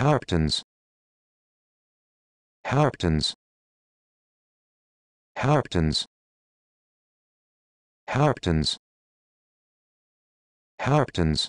Harptons Harptons Harptons Harptons Harptons